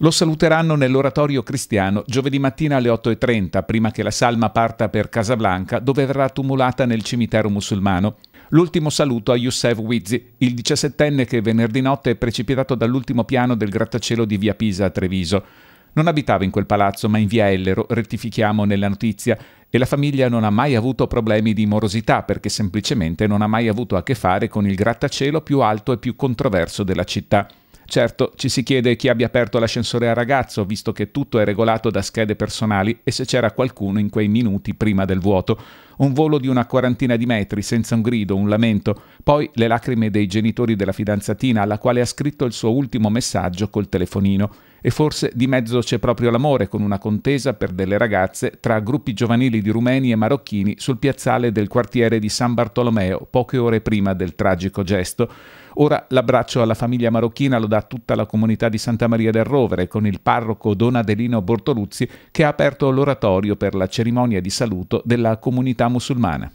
Lo saluteranno nell'oratorio cristiano giovedì mattina alle 8.30, prima che la salma parta per Casablanca, dove verrà tumulata nel cimitero musulmano. L'ultimo saluto a Youssef Wizzi, il diciassettenne che venerdì notte è precipitato dall'ultimo piano del grattacielo di via Pisa a Treviso. Non abitava in quel palazzo, ma in via Ellero, rettifichiamo nella notizia, e la famiglia non ha mai avuto problemi di morosità perché semplicemente non ha mai avuto a che fare con il grattacielo più alto e più controverso della città. Certo, ci si chiede chi abbia aperto l'ascensore al ragazzo, visto che tutto è regolato da schede personali e se c'era qualcuno in quei minuti prima del vuoto. Un volo di una quarantina di metri, senza un grido, un lamento, poi le lacrime dei genitori della fidanzatina alla quale ha scritto il suo ultimo messaggio col telefonino. E forse di mezzo c'è proprio l'amore con una contesa per delle ragazze tra gruppi giovanili di rumeni e marocchini sul piazzale del quartiere di San Bartolomeo poche ore prima del tragico gesto. Ora l'abbraccio alla famiglia marocchina lo dà tutta la comunità di Santa Maria del Rovere con il parroco Don Adelino Bortoluzzi che ha aperto l'oratorio per la cerimonia di saluto della comunità musulmana.